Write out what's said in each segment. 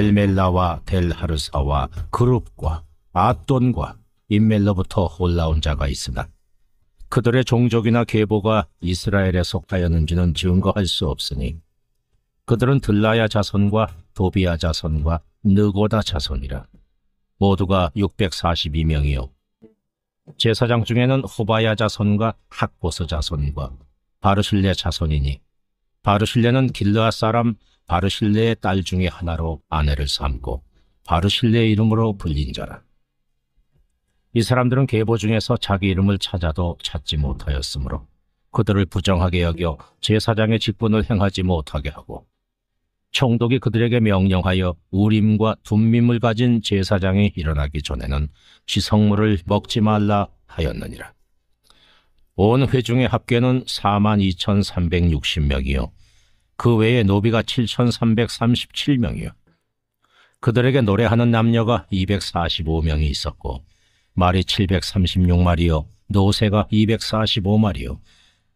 엘멜라와 델하르사와 그룹과 아돈과 인멜로부터 올라온 자가 있으나 그들의 종족이나 계보가 이스라엘에 속하였는지는 증거할 수 없으니 그들은 들라야 자손과 도비야 자손과 느고다 자손이라 모두가 642명이요 제사장 중에는 호바야 자손과 학보스 자손과 바르실레 자손이니 바르실레는 길르앗 사람 바르실레의 딸 중에 하나로 아내를 삼고 바르실레의 이름으로 불린 자라. 이 사람들은 계보 중에서 자기 이름을 찾아도 찾지 못하였으므로 그들을 부정하게 여겨 제사장의 직분을 행하지 못하게 하고 총독이 그들에게 명령하여 우림과 둠밈을 가진 제사장이 일어나기 전에는 시성물을 먹지 말라 하였느니라. 온 회중의 합계는 42,360명이요. 그 외에 노비가 7,337명이요. 그들에게 노래하는 남녀가 245명이 있었고 말이 736마리요. 노새가 245마리요.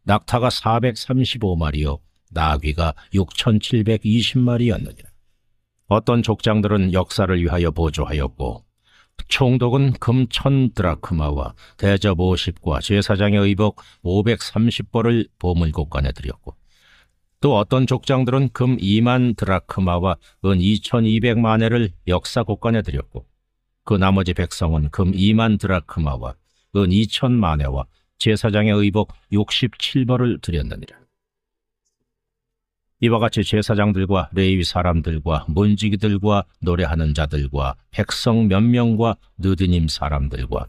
낙타가 435마리요. 나귀가 6,720마리였느니라. 어떤 족장들은 역사를 위하여 보조하였고 총독은 금 천드라크마와 대접 50과 제사장의 의복 530벌을 보물곳간에 드렸고 또 어떤 족장들은 금 2만 드라크마와 은 2200만회를 역사곳간에 드렸고 그 나머지 백성은 금 2만 드라크마와 은 2천만회와 제사장의 의복 67벌을 드렸느니라. 이와 같이 제사장들과 레위 사람들과 문지기들과 노래하는 자들과 백성 몇 명과 느드님 사람들과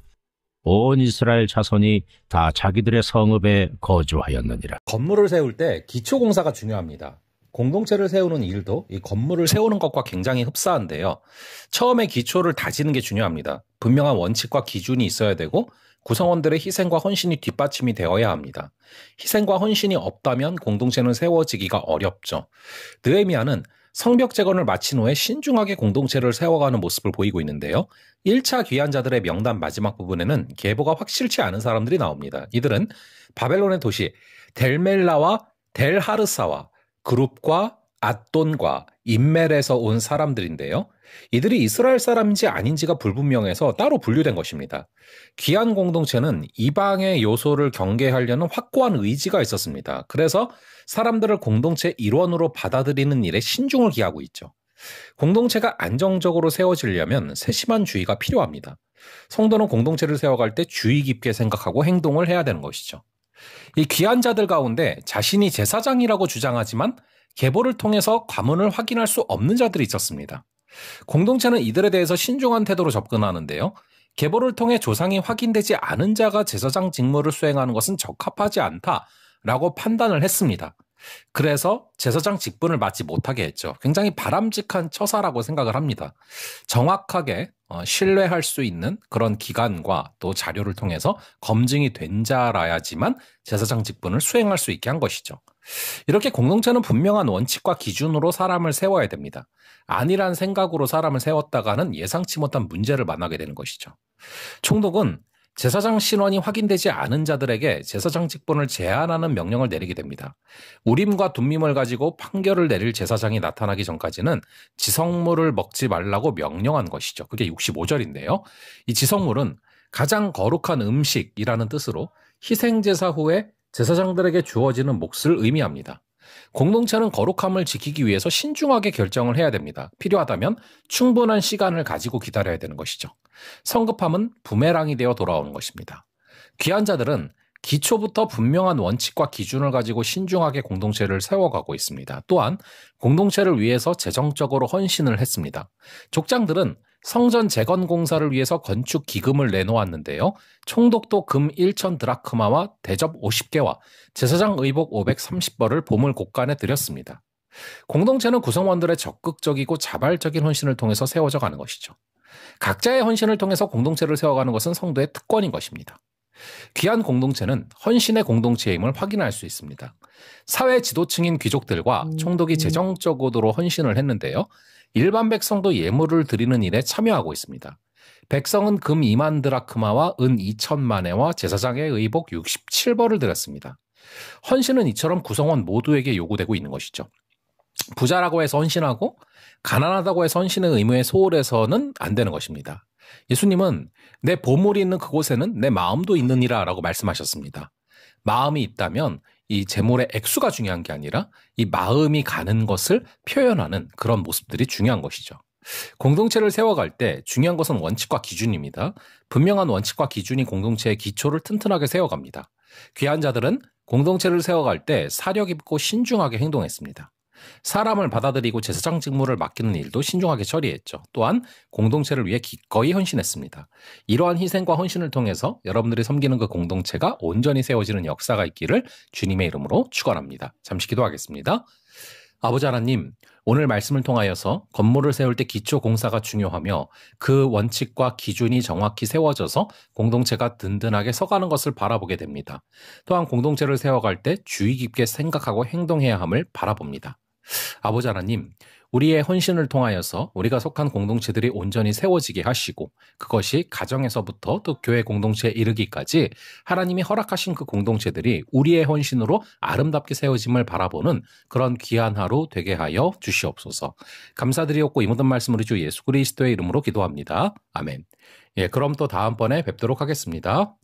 온 이스라엘 자손이 다 자기들의 성읍에 거주하였느니라. 건물을 세울 때 기초 공사가 중요합니다. 공동체를 세우는 일도 이 건물을 세우는 것과 굉장히 흡사한데요. 처음에 기초를 다지는 게 중요합니다. 분명한 원칙과 기준이 있어야 되고 구성원들의 희생과 헌신이 뒷받침이 되어야 합니다. 희생과 헌신이 없다면 공동체는 세워지기가 어렵죠. 느에미아는 성벽 재건을 마친 후에 신중하게 공동체를 세워가는 모습을 보이고 있는데요. 1차 귀환자들의 명단 마지막 부분에는 계보가 확실치 않은 사람들이 나옵니다. 이들은 바벨론의 도시 델멜라와 델하르사와 그룹과 앗돈과 인멜에서 온 사람들인데요. 이들이 이스라엘 사람인지 아닌지가 불분명해서 따로 분류된 것입니다. 귀한 공동체는 이방의 요소를 경계하려는 확고한 의지가 있었습니다. 그래서 사람들을 공동체 일원으로 받아들이는 일에 신중을 기하고 있죠. 공동체가 안정적으로 세워지려면 세심한 주의가 필요합니다. 성도는 공동체를 세워갈 때 주의 깊게 생각하고 행동을 해야 되는 것이죠. 이 귀한 자들 가운데 자신이 제사장이라고 주장하지만 계보를 통해서 가문을 확인할 수 없는 자들이 있었습니다. 공동체는 이들에 대해서 신중한 태도로 접근하는데요. 계보를 통해 조상이 확인되지 않은 자가 제사장 직무를 수행하는 것은 적합하지 않다라고 판단을 했습니다. 그래서 제사장 직분을 맡지 못하게 했죠. 굉장히 바람직한 처사라고 생각을 합니다. 정확하게 어, 신뢰할 수 있는 그런 기관과 또 자료를 통해서 검증이 된 자라야지만 제사장 직분을 수행할 수 있게 한 것이죠. 이렇게 공동체는 분명한 원칙과 기준으로 사람을 세워야 됩니다. 아니란 생각으로 사람을 세웠다가는 예상치 못한 문제를 만나게 되는 것이죠. 총독은 제사장 신원이 확인되지 않은 자들에게 제사장 직분을 제한하는 명령을 내리게 됩니다. 우림과 둠밈을 가지고 판결을 내릴 제사장이 나타나기 전까지는 지성물을 먹지 말라고 명령한 것이죠. 그게 65절인데요. 이 지성물은 가장 거룩한 음식이라는 뜻으로 희생제사 후에 제사장들에게 주어지는 몫을 의미합니다. 공동체는 거룩함을 지키기 위해서 신중하게 결정을 해야 됩니다. 필요하다면 충분한 시간을 가지고 기다려야 되는 것이죠. 성급함은 부메랑이 되어 돌아오는 것입니다. 귀한 자들은 기초부터 분명한 원칙과 기준을 가지고 신중하게 공동체를 세워가고 있습니다. 또한 공동체를 위해서 재정적으로 헌신을 했습니다. 족장들은 성전 재건 공사를 위해서 건축 기금을 내놓았는데요. 총독도 금 1천 드라크마와 대접 50개와 제사장 의복 530벌을 보물 곳간에 드렸습니다. 공동체는 구성원들의 적극적이고 자발적인 헌신을 통해서 세워져 가는 것이죠. 각자의 헌신을 통해서 공동체를 세워가는 것은 성도의 특권인 것입니다. 귀한 공동체는 헌신의 공동체임을 확인할 수 있습니다. 사회 지도층인 귀족들과 음. 총독이 재정적으로 헌신을 했는데요. 일반 백성도 예물을 드리는 일에 참여하고 있습니다. 백성은 금 2만 드라크마와 은 2천만에와 제사장의 의복 67벌을 드렸습니다. 헌신은 이처럼 구성원 모두에게 요구되고 있는 것이죠. 부자라고 해서 헌신하고 가난하다고 해서 헌신의 의무에 소홀해서는 안 되는 것입니다. 예수님은 내 보물이 있는 그곳에는 내 마음도 있느니라 라고 말씀하셨습니다. 마음이 있다면 이 재물의 액수가 중요한 게 아니라 이 마음이 가는 것을 표현하는 그런 모습들이 중요한 것이죠. 공동체를 세워갈 때 중요한 것은 원칙과 기준입니다. 분명한 원칙과 기준이 공동체의 기초를 튼튼하게 세워갑니다. 귀한 자들은 공동체를 세워갈 때 사력 있고 신중하게 행동했습니다. 사람을 받아들이고 제사장 직무를 맡기는 일도 신중하게 처리했죠. 또한 공동체를 위해 기꺼이 헌신했습니다. 이러한 희생과 헌신을 통해서 여러분들이 섬기는 그 공동체가 온전히 세워지는 역사가 있기를 주님의 이름으로 축원합니다. 잠시 기도하겠습니다. 아버지 하나님, 오늘 말씀을 통하여서 건물을 세울 때 기초 공사가 중요하며 그 원칙과 기준이 정확히 세워져서 공동체가 든든하게 서가는 것을 바라보게 됩니다. 또한 공동체를 세워갈 때 주의 깊게 생각하고 행동해야 함을 바라봅니다. 아버지 하나님, 우리의 헌신을 통하여서 우리가 속한 공동체들이 온전히 세워지게 하시고 그것이 가정에서부터 또 교회 공동체에 이르기까지 하나님이 허락하신 그 공동체들이 우리의 헌신으로 아름답게 세워짐을 바라보는 그런 귀한 하루 되게 하여 주시옵소서. 감사드리옵고 이 모든 말씀 우리 주 예수 그리스도의 이름으로 기도합니다. 아멘. 예, 그럼 또 다음번에 뵙도록 하겠습니다.